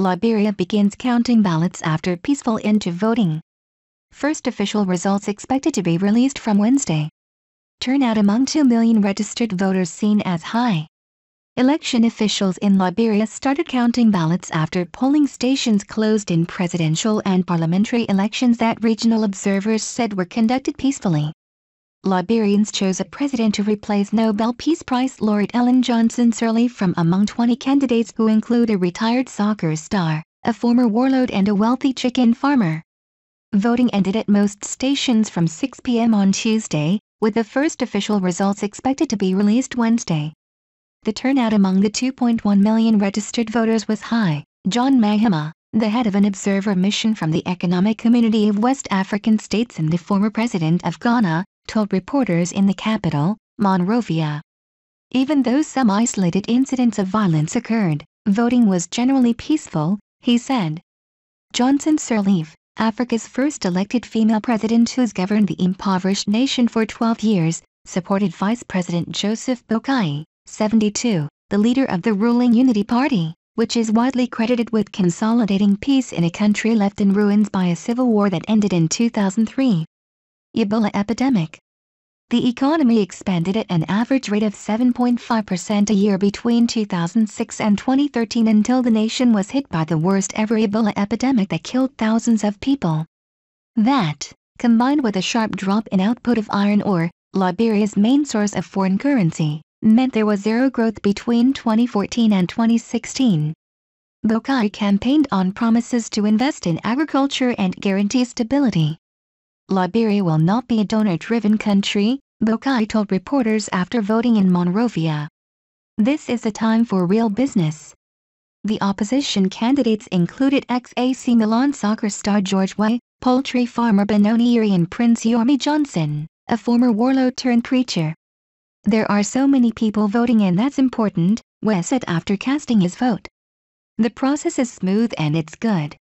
Liberia begins counting ballots after peaceful end to voting. First official results expected to be released from Wednesday. Turnout among 2 million registered voters seen as high. Election officials in Liberia started counting ballots after polling stations closed in presidential and parliamentary elections that regional observers said were conducted peacefully. Liberians chose a president to replace Nobel Peace Prize laureate Ellen Johnson Sirleaf from among 20 candidates who include a retired soccer star, a former warlord and a wealthy chicken farmer. Voting ended at most stations from 6 p.m. on Tuesday, with the first official results expected to be released Wednesday. The turnout among the 2.1 million registered voters was high, John Mahama, the head of an observer mission from the Economic Community of West African States and the former president of Ghana, told reporters in the capital, Monrovia. Even though some isolated incidents of violence occurred, voting was generally peaceful, he said. Johnson Sirleaf, Africa's first elected female president who's governed the impoverished nation for 12 years, supported Vice President Joseph Bokai, 72, the leader of the ruling Unity Party, which is widely credited with consolidating peace in a country left in ruins by a civil war that ended in 2003, Ebola epidemic. The economy expanded at an average rate of 7.5% a year between 2006 and 2013 until the nation was hit by the worst ever Ebola epidemic that killed thousands of people. That, combined with a sharp drop in output of iron ore, Liberia's main source of foreign currency, meant there was zero growth between 2014 and 2016. Bokai campaigned on promises to invest in agriculture and guarantee stability, Liberia will not be a donor-driven country, Bokai told reporters after voting in Monrovia. This is a time for real business. The opposition candidates included ex-AC Milan soccer star George Way, poultry farmer Benoni Erie and Prince Yormi Johnson, a former warlord turned preacher. There are so many people voting and that's important, Wes said after casting his vote. The process is smooth and it's good.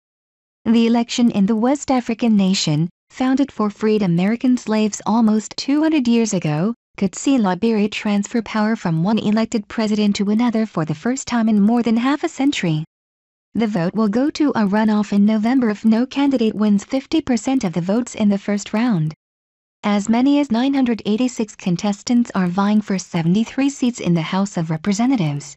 The election in the West African nation, founded for freed American slaves almost 200 years ago, could see Liberia transfer power from one elected president to another for the first time in more than half a century. The vote will go to a runoff in November if no candidate wins 50% of the votes in the first round. As many as 986 contestants are vying for 73 seats in the House of Representatives.